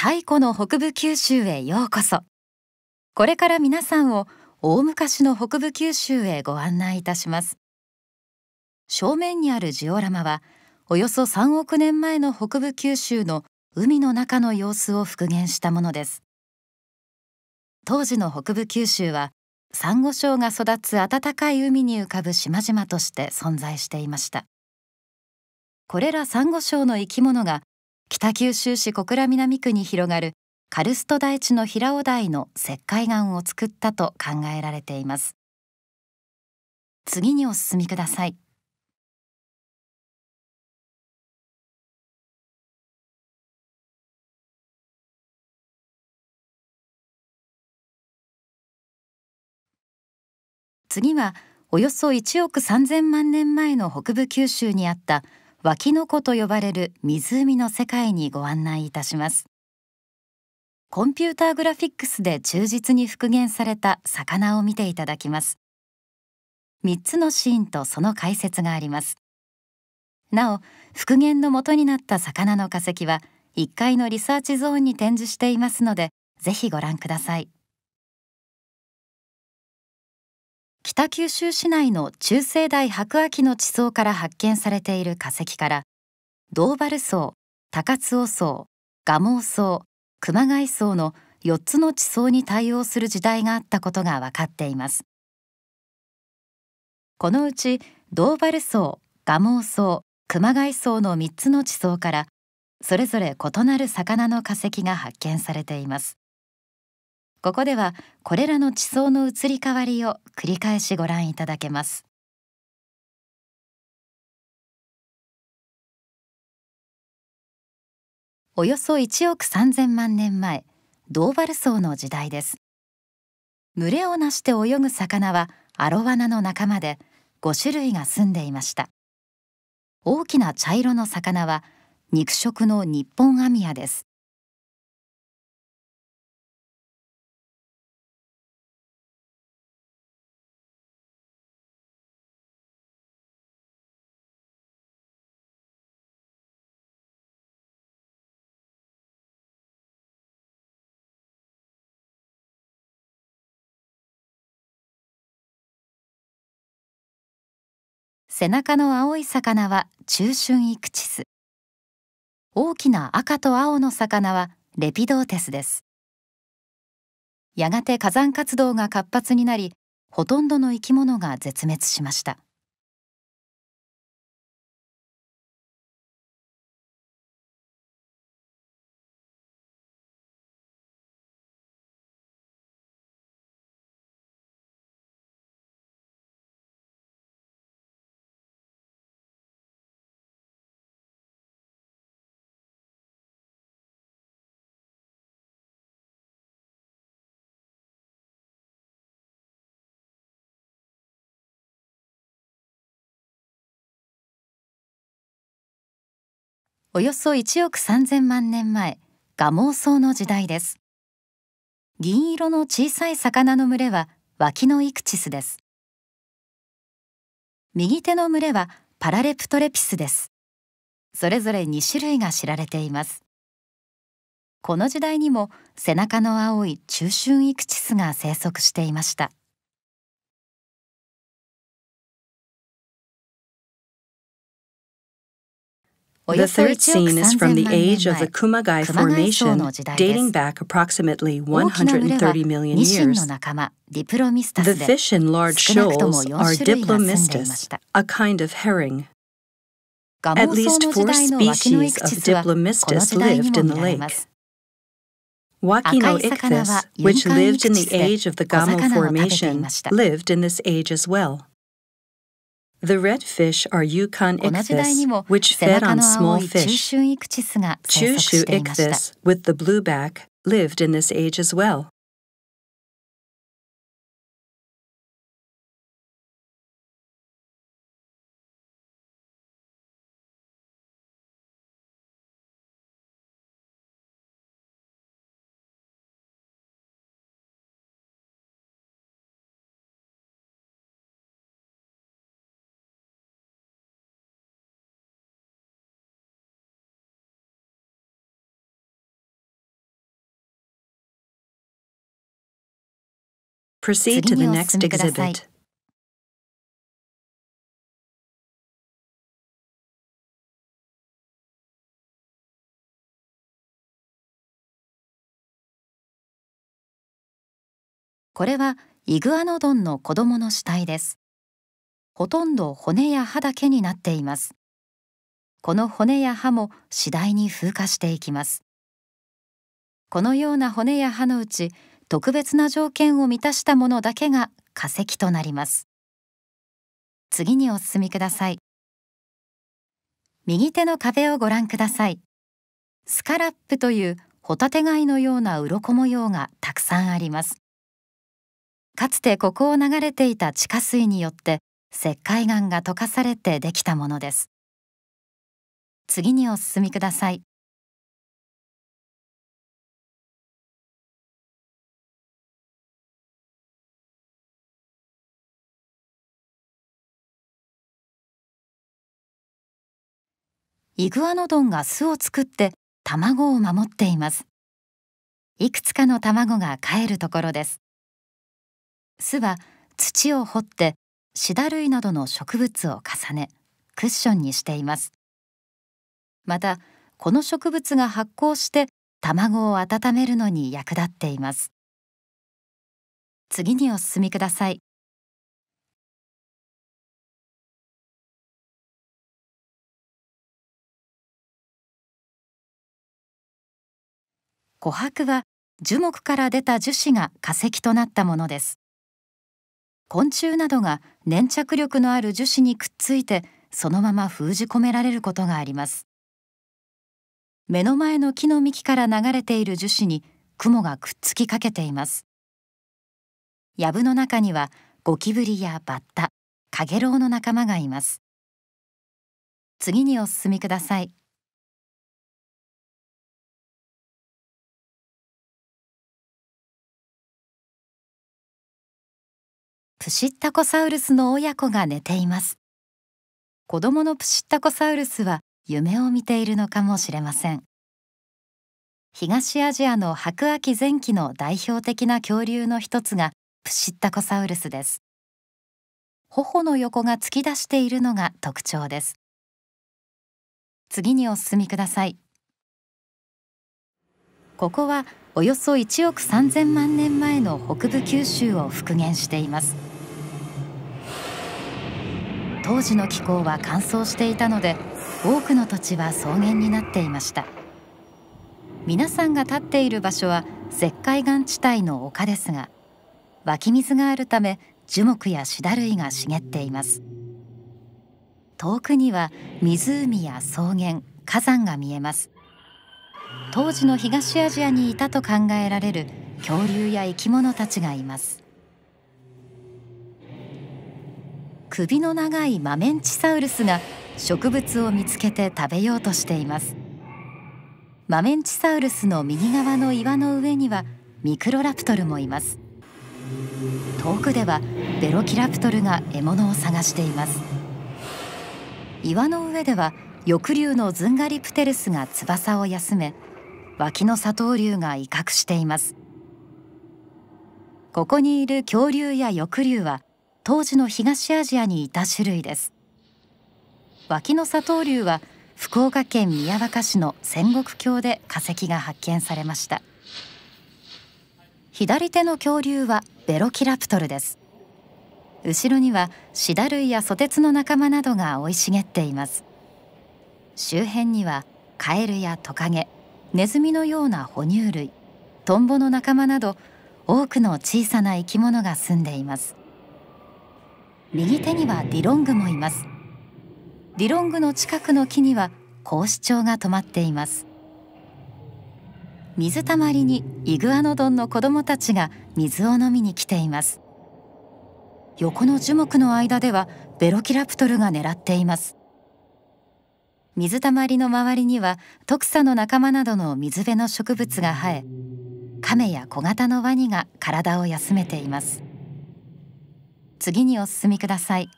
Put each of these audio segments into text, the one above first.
太古の北部九州へようこそこれから皆さんを大昔の北部九州へご案内いたします正面にあるジオラマはおよそ3億年前の北部九州の海の中の様子を復元したものです当時の北部九州はサンゴ礁が育つ暖かい海に浮かぶ島々として存在していましたこれらサンゴ礁の生き物が北九州市小倉南区に広がるカルスト台地の平尾台の石灰岩を作ったと考えられています次にお進みください次はおよそ1億3000万年前の北部九州にあったきの湖と呼ばれる湖の世界にご案内いたしますコンピューターグラフィックスで忠実に復元された魚を見ていただきます3つのシーンとその解説がありますなお復元の元になった魚の化石は1階のリサーチゾーンに展示していますのでぜひご覧ください北九州市内の中生代白亜紀の地層から発見されている化石からドーバル層高津尾層蒲生層熊谷層の4つの地層に対応する時代があったことが分かっていますこのうちドーバル層蒲生層熊谷層の3つの地層からそれぞれ異なる魚の化石が発見されていますここではこれらの地層の移り変わりを繰り返しご覧いただけますおよそ1億3000万年前ドーバル層の時代です群れをなして泳ぐ魚はアロワナの仲間で5種類が住んでいました大きな茶色の魚は肉食の日本アミヤです背中の青い魚は中春イクチス大きな赤と青の魚はレピドーテスですやがて火山活動が活発になりほとんどの生き物が絶滅しましたおよそ1億3000万年前ガモウソウの時代です銀色の小さい魚の群れは脇のイクチスです右手の群れはパラレプトレピスですそれぞれ2種類が知られていますこの時代にも背中の青い中春イクチスが生息していました The third scene is from the age of the Kumagai Formation, dating back approximately 130 million years. The fish in large shoals are Diplomistus, a kind of herring. At least four species of Diplomistus lived in the lake. Wakino ichthys, which lived in the age of the Gamo Formation, lived in this age as well. The red fish are Yukon ichthys, which fed on small fish. Chushu ichthys, with the blue back, lived in this age as well. Proceed to the next exhibit. これはイグアノドンの子供の死体です。ほとんど骨や歯だけになっています。この骨や歯も次第に風化していきます。このような骨や歯のうち特別な条件を満たしたものだけが化石となります次にお進みください右手の壁をご覧くださいスカラップというホタテ貝のような鱗模様がたくさんありますかつてここを流れていた地下水によって石灰岩が溶かされてできたものです次にお進みくださいイグアノドンが巣を作って卵を守っていますいくつかの卵が帰るところです巣は土を掘ってシダ類などの植物を重ねクッションにしていますまたこの植物が発酵して卵を温めるのに役立っています次にお進みください琥珀は樹木から出た樹脂が化石となったものです昆虫などが粘着力のある樹脂にくっついてそのまま封じ込められることがあります目の前の木の幹から流れている樹脂に雲がくっつきかけています藪の中にはゴキブリやバッタ、カゲロウの仲間がいます次にお進みくださいプシッタコサウルスの親子が寝ています子供のプシッタコサウルスは夢を見ているのかもしれません東アジアの白亜紀前期の代表的な恐竜の一つがプシッタコサウルスです頬の横が突き出しているのが特徴です次にお進みくださいここはおよそ1億3000万年前の北部九州を復元しています当時の気候は乾燥していたので多くの土地は草原になっていました皆さんが立っている場所は石灰岩地帯の丘ですが湧き水があるため樹木やシダ類が茂っています遠くには湖や草原火山が見えます当時の東アジアにいたと考えられる恐竜や生き物たちがいます首の長いマメンチサウルスが植物を見つけて食べようとしていますマメンチサウルスの右側の岩の上にはミクロラプトルもいます遠くではベロキラプトルが獲物を探しています岩の上では翼竜のズンガリプテルスが翼を休め脇の砂糖竜が威嚇していますここにいる恐竜や翼竜は当時の東アジアにいた種類です脇の砂糖龍は福岡県宮若市の仙国峡で化石が発見されました左手の恐竜はベロキラプトルです後ろにはシダ類やソテツの仲間などが生い茂っています周辺にはカエルやトカゲネズミのような哺乳類トンボの仲間など多くの小さな生き物が住んでいます右手にはディロングもいますディロングの近くの木には格子鳥が止まっています水たまりにイグアノドンの子供たちが水を飲みに来ています横の樹木の間ではベロキラプトルが狙っています水たまりの周りにはトクサの仲間などの水辺の植物が生え亀や小型のワニが体を休めています次にお進みください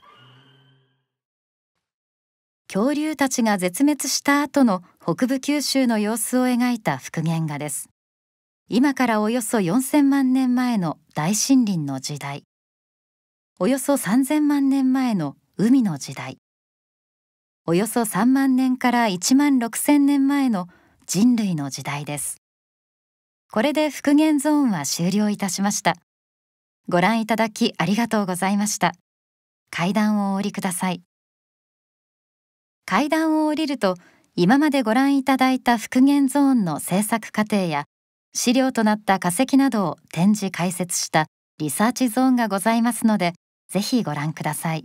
恐竜たちが絶滅した後の北部九州の様子を描いた復元画です今からおよそ4000万年前の大森林の時代およそ3000万年前の海の時代およそ3万年から1万6000年前の人類の時代ですこれで復元ゾーンは終了いたしましたご覧いただきありがとうございました階段をお降りください階段を降りると今までご覧いただいた復元ゾーンの制作過程や資料となった化石などを展示解説したリサーチゾーンがございますのでぜひご覧ください